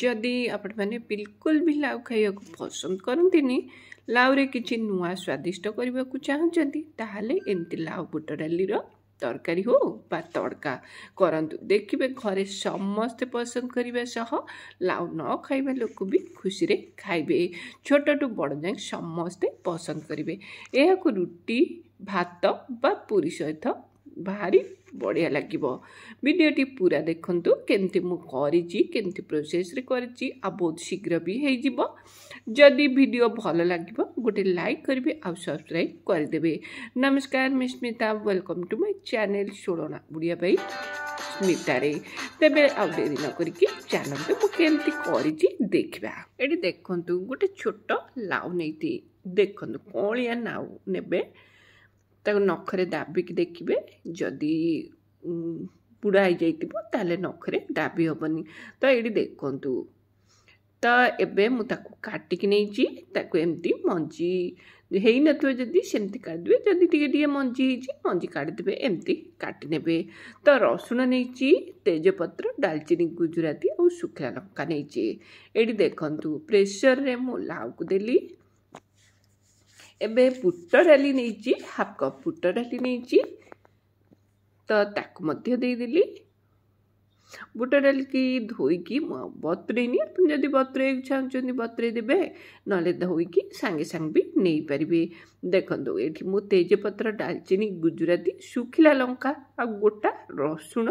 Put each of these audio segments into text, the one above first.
ଯଦି ଆପଣମାନେ ବିଲକୁଲ ବି ଲାଉ ଖାଇବାକୁ ପସନ୍ଦ କରନ୍ତିନି ଲାଉରେ କିଛି ନୂଆ ସ୍ୱାଦିଷ୍ଟ କରିବାକୁ ଚାହୁଁଛନ୍ତି ତାହେଲେ ଏମିତି ଲାଉ ବୁଟ ଡାଲିର ତରକାରୀ ହଉ ବା ତଡ଼କା କରନ୍ତୁ ଦେଖିବେ ଘରେ ସମସ୍ତେ ପସନ୍ଦ କରିବା ସହ ଲାଉ ନ ଖାଇବା ଲୋକ ବି ଖୁସିରେ ଖାଇବେ ଛୋଟଠୁ ବଡ଼ ଯାଏଁ ସମସ୍ତେ ପସନ୍ଦ କରିବେ ଏହାକୁ ରୁଟି ଭାତ ବା ପୁରୀ ସହିତ ଭାରି ବଢ଼ିଆ ଲାଗିବ ଭିଡ଼ିଓଟି ପୁରା ଦେଖନ୍ତୁ କେମିତି ମୁଁ କରିଛି କେମିତି ପ୍ରୋସେସ୍ରେ କରିଛି ଆଉ ବହୁତ ଶୀଘ୍ର ବି ହେଇଯିବ ଯଦି ଭିଡ଼ିଓ ଭଲ ଲାଗିବ ଗୋଟେ ଲାଇକ୍ କରିବେ ଆଉ ସବସ୍କ୍ରାଇବ୍ କରିଦେବେ ନମସ୍କାର ମୁଁ Smita welcome to my channel Sholana Odia ପାଇଁ ସ୍ମିତାରେ ତେବେ ଆଉ ଡେରି ନ କରିକି ଚାଲନ୍ତୁ ମୁଁ କେମିତି କରିଛି ଦେଖିବା ଏଠି ଦେଖନ୍ତୁ ଗୋଟେ ଛୋଟ ଲାଉ ନେଇଛି ଦେଖନ୍ତୁ କଅଁଳିଆ ନାଉ ନେବେ ତାକୁ ନଖରେ ଦାବିକି ଦେଖିବେ ଯଦି ବୁଡ଼ା ହେଇଯାଇଥିବ ତାହେଲେ ନଖରେ ଦାବି ହେବନି ତ ଏଇଠି ଦେଖନ୍ତୁ ତ ଏବେ ମୁଁ ତାକୁ କାଟିକି ନେଇଛି ତାକୁ ଏମିତି ମଞ୍ଜି ହେଇନଥିବ ଯଦି ସେମିତି କାଟିଦେବେ ଯଦି ଟିକେ ଟିକେ ମଞ୍ଜି ହେଇଛି ମଞ୍ଜି କାଢ଼ିଦେବେ ଏମିତି କାଟିନେବେ ତ ରସୁଣ ନେଇଛି ତେଜପତ୍ର ଡାଲଚିନି ଗୁଜୁରାତି ଆଉ ଶୁଖିଲା ଲଙ୍କା ନେଇଛି ଏଇଠି ଦେଖନ୍ତୁ ପ୍ରେସରରେ ମୁଁ ଲାଉକୁ ଦେଲି ଏବେ ବୁଟ ଡାଲି ନେଇଛି ହାଫ୍ କପ୍ ବୁଟ ଡାଲି ନେଇଛି ତ ତାକୁ ମଧ୍ୟ ଦେଇଦେଲି ବୁଟ ଡାଲିକି ଧୋଇକି ମୁଁ ବତୁରେଇନି ଆପଣ ଯଦି ବତୁରେଇବାକୁ ଚାହୁଁଛନ୍ତି ବତୁରେଇ ଦେବେ ନହେଲେ ଧୋଇକି ସାଙ୍ଗେ ସାଙ୍ଗେ ବି ନେଇପାରିବେ ଦେଖନ୍ତୁ ଏଠି ମୁଁ ତେଜପତ୍ର ଡାଲଚିନି ଗୁଜୁରାତି ଶୁଖିଲା ଲଙ୍କା ଆଉ ଗୋଟା ରସୁଣ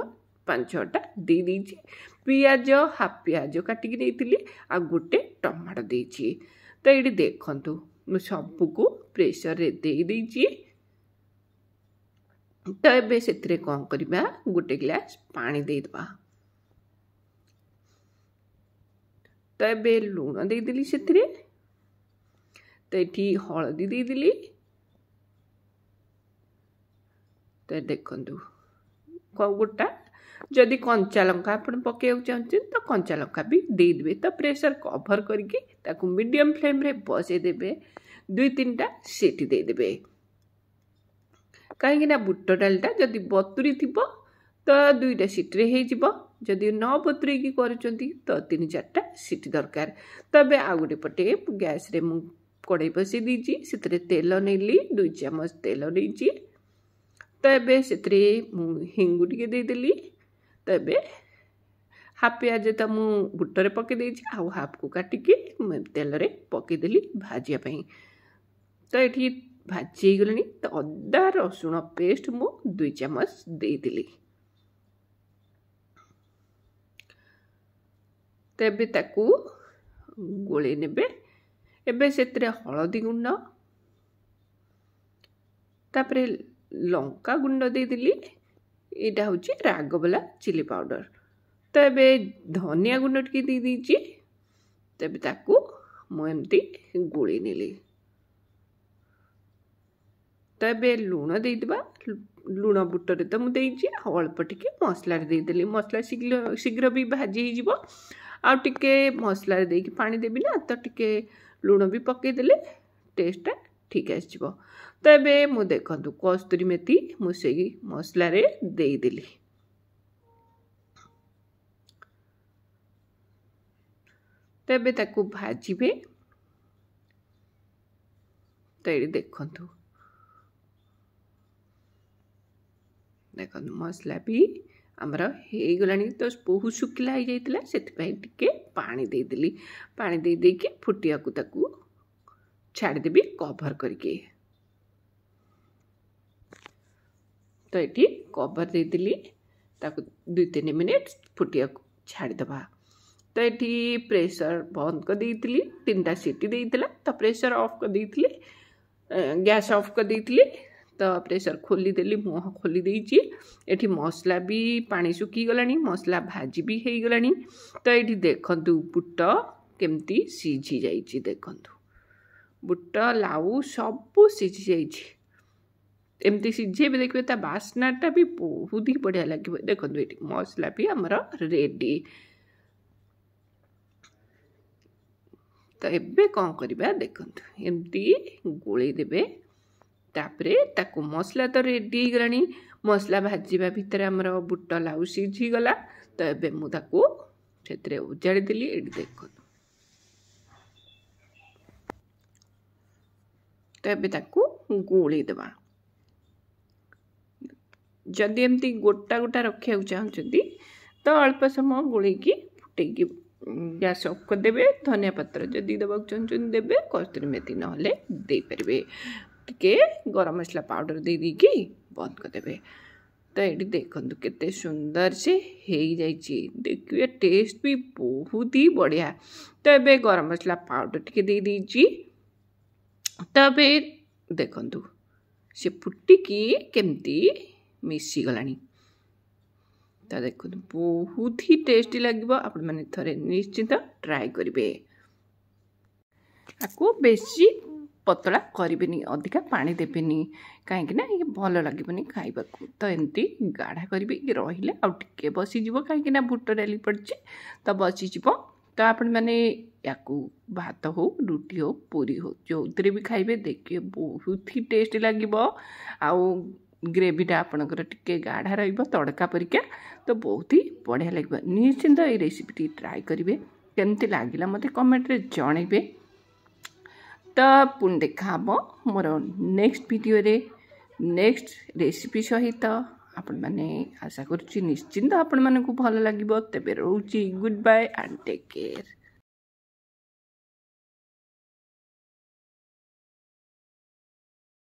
ପାଞ୍ଚ ଛଅଟା ଦେଇ ଦେଇଛି ପିଆଜ ହାଫ୍ ପିଆଜ କାଟିକି ନେଇଥିଲି ଆଉ ଗୋଟେ ଟମାଟୋ ଦେଇଛି ତ ଏଇଠି ଦେଖନ୍ତୁ शैम्पू को प्रेसर दे दीजिए तो ये से कौन करवा गोटे ग्लास पा देदवा तो ये लुण देदेली से तो ये हलदी देदेली तो देखु गोटा ଯଦି କଞ୍ଚା ଲଙ୍କା ଆପଣ ପକାଇବାକୁ ଚାହୁଁଛନ୍ତି ତ କଞ୍ଚା ଲଙ୍କା ବି ଦେଇଦେବେ ତ ପ୍ରେସର୍ କଭର୍ କରିକି ତାକୁ ମିଡ଼ିୟମ୍ ଫ୍ଲେମ୍ରେ ବସାଇ ଦେବେ ଦୁଇ ତିନିଟା ସିଟି ଦେଇଦେବେ କାହିଁକିନା ବୁଟ ଡାଲିଟା ଯଦି ବତୁରି ଥିବ ତ ଦୁଇଟା ସିଟିରେ ହେଇଯିବ ଯଦି ନ ବତୁରେଇକି କରୁଛନ୍ତି ତ ତିନି ଚାରିଟା ସିଟି ଦରକାର ତେବେ ଆଉ ଗୋଟେ ପଟେ ଗ୍ୟାସ୍ରେ ମୁଁ କଡ଼େଇ ବସାଇ ଦେଇଛି ସେଥିରେ ତେଲ ନେଲି ଦୁଇ ଚାମଚ ତେଲ ନେଇଛି ତ ଏବେ ସେଥିରେ ମୁଁ ହିଙ୍ଗୁ ଟିକେ ଦେଇଦେଲି तबे हाफ पिज तो मुझे गुटर पकईदे आफ को काटिकी तेल में पकईदे भाजवाप तो ये भाजीगले तो अदा रसुण पेस्ट मुझे दुई चमच देदी तो ये गोल एबरे हलदी गुंड लंका गुंड देदी यहाँ हूँ राग रागबला चिली पाउडर तो ये धनिया गुंड टेदी तेज ताकूमी गोल नीली तो ये लुण दे लुण बुटर तो मुझे अल्प टिके मसलार देदेली मसला शीघ्र शीघ्र भी भाजी होसलार पा देवी तो टे लुण भी पकईदे टेस्टा ठीक आसो तो ये मुझे देखु कस्तूरी मेथी मुझे मसलारे देदेली तबे ताकू भाजबे तो ये देखु देख मसला भी आमर हो तो बहुत शुखला हो जाता से पा देदेली पा दे, दे, दे फुटा को छाड़देवि कभर करके तो ये कभर दे दु तीन मिनिट फुट छाड़द तो ये प्रेसर बंद कर दे तीन टा सीटी तो प्रेसर अफ कर दे गैस अफ कर दे तो प्रेसर खोलीदेली मुह खोली दे ये मसला भी पा सुखला मसला भाजी भी हो तो ये देखु बुट केमती सीझी जा देखु ବୁଟ ଲାଉ ସବୁ ସିଝି ଯାଇଛି ଏମିତି ସିଝେଇବି ଦେଖିବେ ତା ବାସ୍ନାଟା ବି ବହୁତ ହି ବଢ଼ିଆ ଲାଗିବ ଦେଖନ୍ତୁ ଏଠି ମସଲା ବି ଆମର ରେଡ଼ି ତ ଏବେ କ'ଣ କରିବା ଦେଖନ୍ତୁ ଏମିତି ଗୋଳେଇ ଦେବେ ତାପରେ ତାକୁ ମସଲା ତ ରେଡ଼ି ହେଇଗଲାଣି ମସଲା ଭାଜିବା ଭିତରେ ଆମର ବୁଟ ଲାଉ ସିଝିଗଲା ତ ଏବେ ମୁଁ ତାକୁ ସେଥିରେ ଉଜାଡ଼ି ଦେଲି ଏଠି ଦେଖନ୍ତୁ तो ये ताकि गोलद जदि एमती गोटा गोटा रखा चाहती तो अल्प समय गोल की फुटे गैस अफ करदे धनिया पतर जदि देवा चाहते देवे कस्तूरी मेथी ना देपर टे गरम मसला पाउडर दे दे कि बंद करदे तो ये देखते केत सुंदर से हो जाए देखिए टेस्ट भी बहुत ही बढ़िया तो ये गरम मसला पाउडर टी दे दीजिए ତାପରେ ଦେଖନ୍ତୁ ସେ ଫୁଟିକି କେମିତି ମିଶିଗଲାଣି ତା ଦେଖନ୍ତୁ ବହୁତ ହି ଟେଷ୍ଟି ଲାଗିବ ଆପଣମାନେ ଥରେ ନିଶ୍ଚିତ ଟ୍ରାଏ କରିବେ ଆକୁ ବେଶୀ ପତଳା କରିବେନି ଅଧିକା ପାଣି ଦେବେନି କାହିଁକିନା ଇଏ ଭଲ ଲାଗିବନି ଖାଇବାକୁ ତ ଏମିତି ଗାଢ଼ା କରିବେ ରହିଲେ ଆଉ ଟିକେ ବସିଯିବ କାହିଁକିନା ବୁଟ ଡାଲି ପଡ଼ିଛି ତ ବସିଯିବ तो आपने भात हो रुटी हो पूरी हो जो थे भी खाइबे देखिए बहुत ही टेस्ट लगे ग्रेविटा आपण आपणकर गाढ़ा रड़का परीक्षा तो बहुत ही बढ़िया लगे निश्चिंत ये रेसीपीटी ट्राए करेंगे केमती लगे मत कमेट्रे जन तो पुणे देखा हम मोर नेक्स्ट भिडे नेक्स्ट रेसीपी सहित आपने आशा निश्चिंत आपण मानक भल लगे तेरे रोचे goodbye and take care